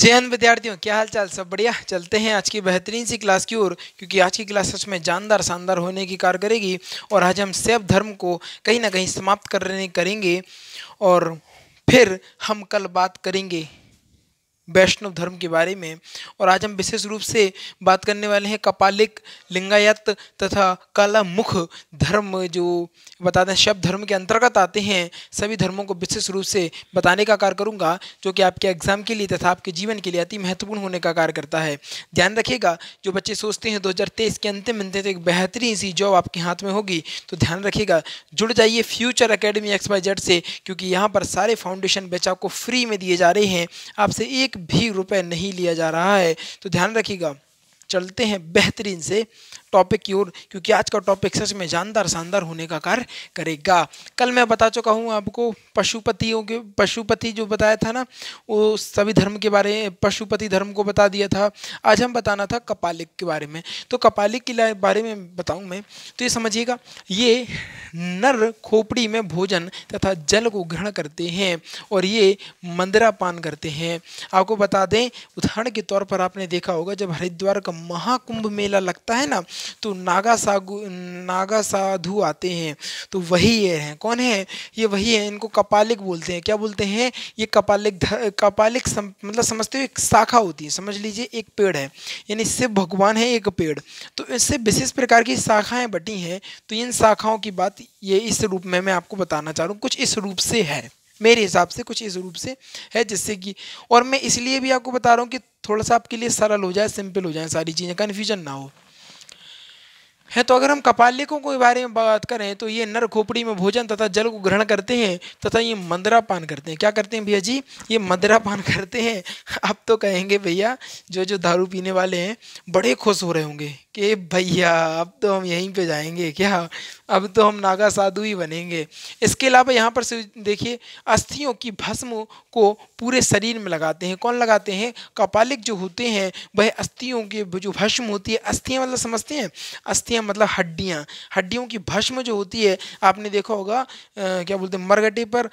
जय हिंद विद्यार्थियों क्या हाल चाल सब बढ़िया चलते हैं आज की बेहतरीन सी क्लास की ओर क्योंकि आज की क्लास सच में जानदार शानदार होने की कार करेगी और आज हम सेव धर्म को कहीं ना कहीं समाप्त करने करेंगे और फिर हम कल बात करेंगे वैष्णव धर्म के बारे में और आज हम विशेष रूप से बात करने वाले हैं कपालिक लिंगायत तथा काला मुख धर्म जो बताते हैं शब्द धर्म के अंतर्गत आते हैं सभी धर्मों को विशेष रूप से बताने का कार्य करूँगा जो कि आपके एग्जाम के लिए तथा आपके जीवन के लिए अति महत्वपूर्ण होने का कार्य करता है ध्यान रखिएगा जो बच्चे सोचते हैं दो के अंतिम अंतिम तो एक बेहतरीन सी जॉब आपके हाथ में होगी तो ध्यान रखिएगा जुड़ जाइए future academy X Y Z से क्योंकि यहाँ पर सारे फाउंडेशन बच्चा को फ्री में दिए जा रहे हैं आपसे एक भी रुपए नहीं लिया जा रहा है तो ध्यान रखिएगा चलते हैं बेहतरीन से टॉपिक की ओर क्योंकि आज का टॉपिक सच में जानदार शानदार होने का कार्य करेगा कल मैं बता चुका हूँ आपको पशुपतियों के पशुपति जो बताया था ना वो सभी धर्म के बारे में पशुपति धर्म को बता दिया था आज हम बताना था कपालिक के बारे में तो कपालिक के बारे में बताऊँ मैं तो ये समझिएगा ये नर खोपड़ी में भोजन तथा जल को ग्रहण करते हैं और ये मंदिरा पान करते हैं आपको बता दें उदाहरण के तौर पर आपने देखा होगा जब हरिद्वार का महाकुंभ मेला लगता है ना तो नागा सागु नागा साधु आते हैं तो वही ये हैं कौन है ये वही है इनको कपालिक बोलते हैं क्या बोलते हैं ये कपालिक कपालिक सम, मतलब समझते हो एक शाखा होती है समझ लीजिए एक पेड़ है यानी शिव भगवान है एक पेड़ तो इससे विशेष प्रकार की शाखाएं बटी हैं तो इन शाखाओं की बात ये इस रूप में मैं आपको बताना चाह रहा हूँ कुछ इस रूप से है मेरे हिसाब से कुछ इस रूप से है जिससे कि और मैं इसलिए भी आपको बता रहा हूँ कि थोड़ा सा आपके लिए सरल हो जाए सिंपल हो जाए सारी चीज़ें कन्फ्यूजन ना हो है तो अगर हम कपालिकों के बारे में बात करें तो ये नर खोपड़ी में भोजन तथा जल को ग्रहण करते हैं तथा ये मदरा पान करते हैं क्या करते हैं भैया जी ये मदरा पान करते हैं अब तो कहेंगे भैया जो जो दारू पीने वाले हैं बड़े खुश हो रहे होंगे कि भैया अब तो हम यहीं पे जाएंगे क्या अब तो हम नागा साधु ही बनेंगे इसके अलावा यहाँ पर देखिए अस्थियों की भस्म को पूरे शरीर में लगाते हैं कौन लगाते हैं कपालिक जो होते हैं वह अस्थियों के जो भस्म होती है अस्थियाँ मतलब समझते हैं अस्थियाँ मतलब हड्डियाँ हड्डियों की भस्म जो होती है आपने देखा होगा क्या बोलते हैं मरगटे पर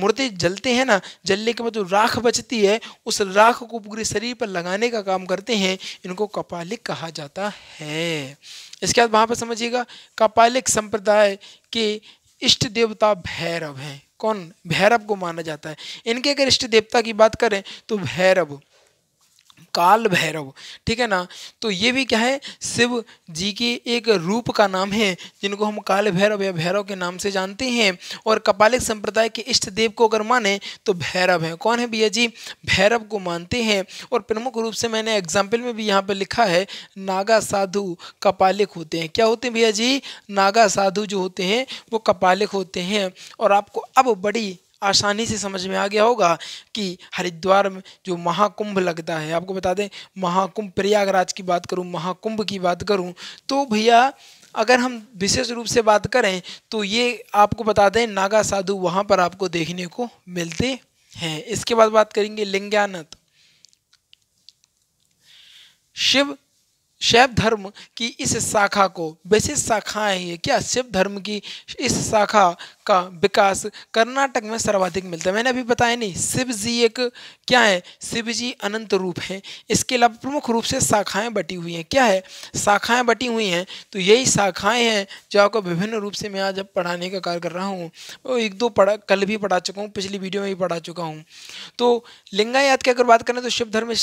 मुर्दे जलते हैं ना जलने के बाद जो राख बचती है उस राख को पूरे शरीर पर लगाने का काम करते हैं इनको कपालिक कहा जाता है इसके बाद वहाँ पर समझिएगा कपालिक संप्रदाय के इष्ट देवता भैरव हैं कौन भैरव को माना जाता है इनके अगर इष्ट देवता की बात करें तो भैरव काल भैरव ठीक है ना तो ये भी क्या है शिव जी के एक रूप का नाम है जिनको हम काल भैरव या भैरव के नाम से जानते हैं और कपालिक संप्रदाय के इष्ट देव को अगर माने तो भैरव है कौन है भैया जी भैरव को मानते हैं और प्रमुख रूप से मैंने एग्जाम्पल में भी यहाँ पर लिखा है नागा साधु कपालिक होते हैं क्या होते हैं भैया जी नागा साधु जो होते हैं वो कपालिक होते हैं और आपको अब बड़ी आसानी से समझ में आ गया होगा कि हरिद्वार में जो महाकुंभ लगता है आपको बता दें महाकुंभ प्रयागराज की बात करूं महाकुंभ की बात करूं तो भैया अगर हम विशेष रूप से बात करें तो ये आपको बता दें नागा साधु वहाँ पर आपको देखने को मिलते हैं इसके बाद बात करेंगे लिंगानत शिव शैव धर्म की इस शाखा को वैसे शाखाएं ये क्या शिव धर्म की इस शाखा का विकास कर्नाटक में सर्वाधिक मिलता है मैंने अभी बताया नहीं शिव जी एक क्या है शिव जी अनंत रूप है इसके अलावा प्रमुख रूप से शाखाएं बटी हुई हैं क्या है शाखाएं बटी हुई हैं तो यही शाखाएं हैं जो आपको विभिन्न रूप से मैं आज अब पढ़ाने का कार्य कर रहा हूँ तो एक दो पढ़ा कल भी पढ़ा चुका हूँ पिछली वीडियो में भी पढ़ा चुका हूँ तो लिंगायात की अगर बात करें तो शिव धर्म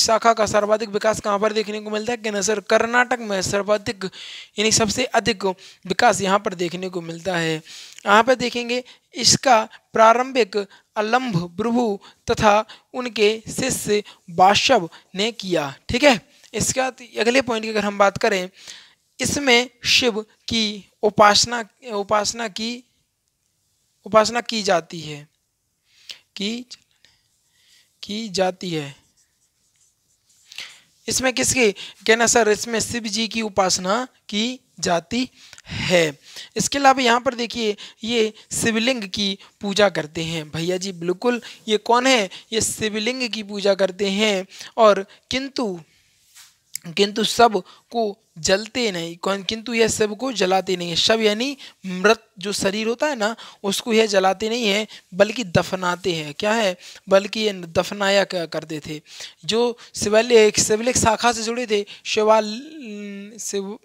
शाखा का सर्वाधिक विकास कहाँ पर देखने को मिलता है कि नजर कर्नाटक में सर्वाधिक यानी सबसे अधिक विकास यहाँ पर देखने को मिलता है यहाँ पर देखेंगे इसका प्रारंभिक अलम्भ प्रभु तथा उनके शिष्य बाशव ने किया ठीक है इसके बाद अगले पॉइंट की अगर हम बात करें इसमें शिव की उपासना उपासना की उपासना की जाती है की की जाती है इसमें किसकी कहना सर इसमें शिव जी की उपासना की जाती है इसके अलावा यहाँ पर देखिए ये शिवलिंग की पूजा करते हैं भैया जी बिल्कुल ये कौन है ये शिवलिंग की पूजा करते हैं और किंतु किंतु सब को जलते नहीं कौन किंतु यह सब को जलाते नहीं है शव यानी मृत जो शरीर होता है ना उसको यह जलाते नहीं है बल्कि दफनाते हैं क्या है बल्कि ये दफनाया करते थे जो शिवलिक शिवलिक शाखा से जुड़े थे शिवाल शिव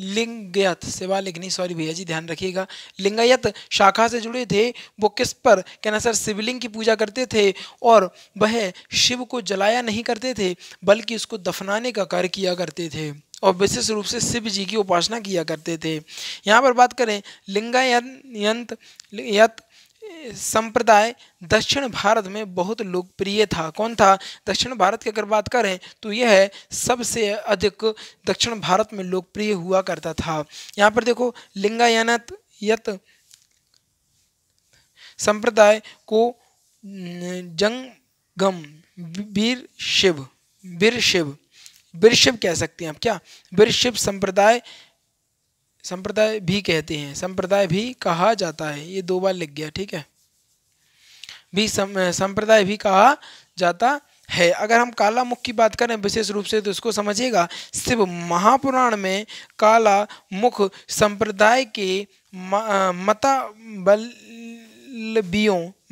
लिंगयत सेवा लिखनी सॉरी भैया जी ध्यान रखिएगा लिंगायत शाखा से जुड़े थे वो किस पर कहना सर शिवलिंग की पूजा करते थे और वह शिव को जलाया नहीं करते थे बल्कि उसको दफनाने का कार्य किया करते थे और विशेष रूप से शिव जी की उपासना किया करते थे यहाँ पर बात करें लिंगायंत यंत संप्रदाय दक्षिण भारत में बहुत लोकप्रिय था कौन था दक्षिण भारत की अगर बात करें तो यह सबसे अधिक दक्षिण भारत में लोकप्रिय हुआ करता था यहाँ पर देखो लिंगायनत यत संप्रदाय को जंगम वीर शिव वीर शिव वीर शिव कह सकते हैं आप क्या वीर शिव संप्रदाय संप्रदाय भी कहते हैं संप्रदाय भी कहा जाता है ये दो बार लिख गया ठीक है भी संप्रदाय भी कहा जाता है अगर हम काला मुख की बात करें विशेष रूप से तो इसको समझिएगा शिव महापुराण में काला मुख संप्रदाय के मताबल्लवियों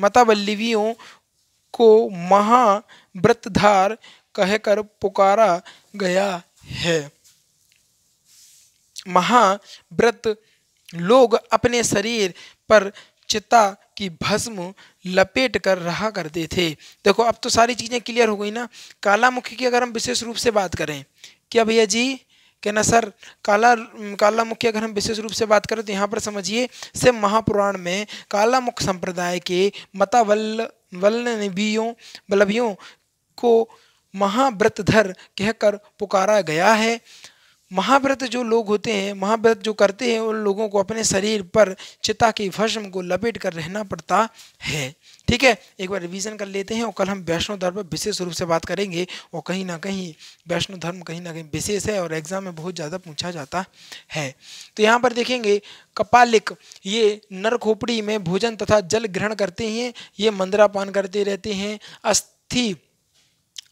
मताबल्लवियों को महाव्रतधार कहकर पुकारा गया है महाव्रत लोग अपने शरीर पर चिता की भस्म लपेट कर रहा करते थे देखो अब तो सारी चीज़ें क्लियर हो गई ना काला मुखी की अगर हम विशेष रूप से बात करें क्या भैया जी कहना सर काला काला मुख्य अगर हम विशेष रूप से बात करें तो यहाँ पर समझिए से महापुराण में काला मुख संप्रदाय के मतावल वल्लभियों वल्लभियों को महाव्रतधर कहकर पुकारा गया है महाव्रत जो लोग होते हैं महाव्रत जो करते हैं उन लोगों को अपने शरीर पर चिता की भस्म को लपेट कर रहना पड़ता है ठीक है एक बार रिवीजन कर लेते हैं और कल हम वैष्णो धर्म पर विशेष रूप से बात करेंगे और कहीं ना कहीं वैष्णो धर्म कहीं ना कहीं विशेष है और एग्जाम में बहुत ज़्यादा पूछा जाता है तो यहाँ पर देखेंगे कपालिक ये नर खोपड़ी में भोजन तथा जल ग्रहण करते हैं ये मंदरापान करते रहते हैं अस्थि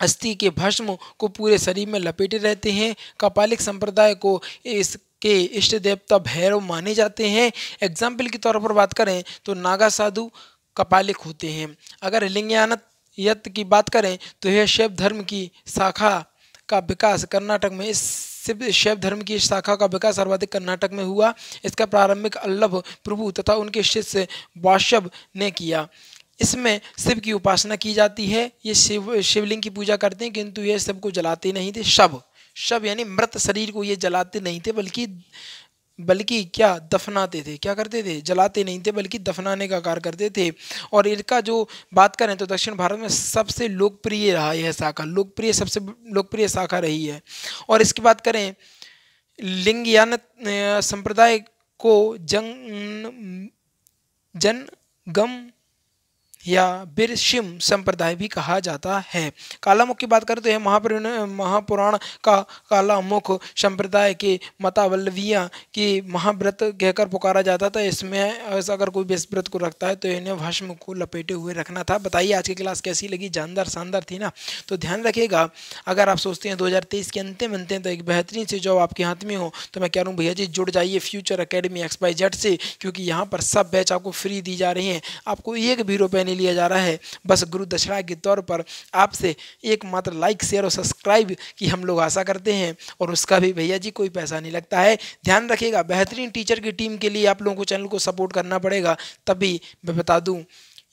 अस्थि के भस्म को पूरे शरीर में लपेटे रहते हैं कपालिक संप्रदाय को इस के इष्ट देवता भैरव माने जाते हैं एग्जाम्पल के तौर पर बात करें तो नागा साधु कपालिक होते हैं अगर लिंगानत यत की बात करें तो यह शैव धर्म की शाखा का विकास कर्नाटक में इस शिव शैव धर्म की शाखा का विकास सर्वाधिक कर्नाटक में हुआ इसका प्रारंभिक अल्लभ प्रभु तथा उनके शिष्य वाशव ने किया इसमें शिव की उपासना की जाती है ये शिव शिवलिंग की पूजा करते हैं किंतु ये सब को जलाते नहीं थे शव शव यानी मृत शरीर को ये जलाते नहीं थे बल्कि बल्कि क्या दफनाते थे क्या करते थे जलाते नहीं थे बल्कि दफनाने का कार्य करते थे और इनका जो बात करें तो दक्षिण भारत में सबसे लोकप्रिय रहा यह शाखा लोकप्रिय सबसे लोकप्रिय शाखा रही है और इसकी बात करें लिंगयान संप्रदाय को जंग जन गम या बिरशिम संप्रदाय भी कहा जाता है कालामुख की बात करें तो यह महापुराण का कालामुख संप्रदाय के मतावल्लविया की महाव्रत कहकर पुकारा जाता था इसमें अगर कोई भी व्रत को रखता है तो इन्हें भस्म को लपेटे हुए रखना था बताइए आज की क्लास कैसी लगी जानदार शानदार थी ना तो ध्यान रखिएगा अगर आप सोचते हैं दो के अंतिम अंतिम तो एक बेहतरीन से जॉब आपके हाथ में हो तो मैं कह रहा हूँ भैया जी जुड़ जाइए फ्यूचर अकेडमी एक्सपाई जेट से क्योंकि यहाँ पर सब बैच आपको फ्री दी जा रही हैं आपको एक भी रुपये नहीं लिया जा रहा है बस गुरु दशरा के तौर पर आपसे एक मात्र लाइक शेयर और सब्सक्राइब की हम लोग आशा करते हैं और उसका भी भैया जी कोई पैसा नहीं लगता है ध्यान रखिएगा बेहतरीन टीचर की टीम के लिए आप लोगों को चैनल को सपोर्ट करना पड़ेगा तभी मैं बता दूँ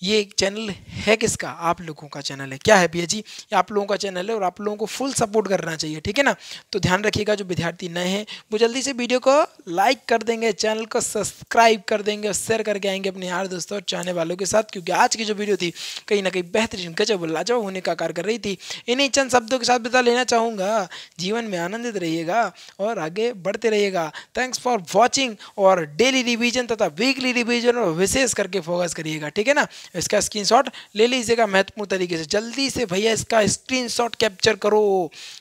ये चैनल है किसका आप लोगों का चैनल है क्या है भैया जी ये आप लोगों का चैनल है और आप लोगों को फुल सपोर्ट करना चाहिए ठीक है ना तो ध्यान रखिएगा जो विद्यार्थी नए हैं वो जल्दी से वीडियो को लाइक कर देंगे चैनल को सब्सक्राइब कर देंगे और शेयर करके आएंगे अपने यार दोस्तों और चाहने वालों के साथ क्योंकि आज की जो वीडियो थी कहीं ना कहीं बेहतरीन गजब लाजब होने का कार्य कर रही थी इन्हीं चंद शब्दों के साथ बता लेना चाहूँगा जीवन में आनंदित रहिएगा और आगे बढ़ते रहिएगा थैंक्स फॉर वॉचिंग और डेली रिविजन तथा वीकली रिविजन और विशेष करके फोकस करिएगा ठीक है ना इसका स्क्रीनशॉट ले लीजिएगा महत्वपूर्ण तरीके से जल्दी से भैया इसका स्क्रीनशॉट कैप्चर करो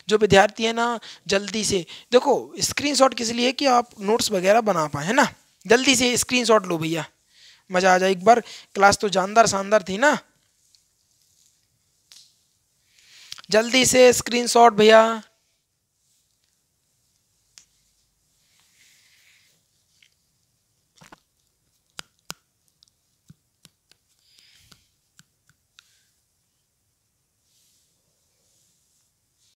जो विद्यार्थी है ना जल्दी से देखो स्क्रीनशॉट किस लिए कि आप नोट्स वगैरह बना पाए है ना जल्दी से स्क्रीनशॉट लो भैया मज़ा आ जाए एक बार क्लास तो जानदार शानदार थी ना जल्दी से स्क्रीनशॉट भैया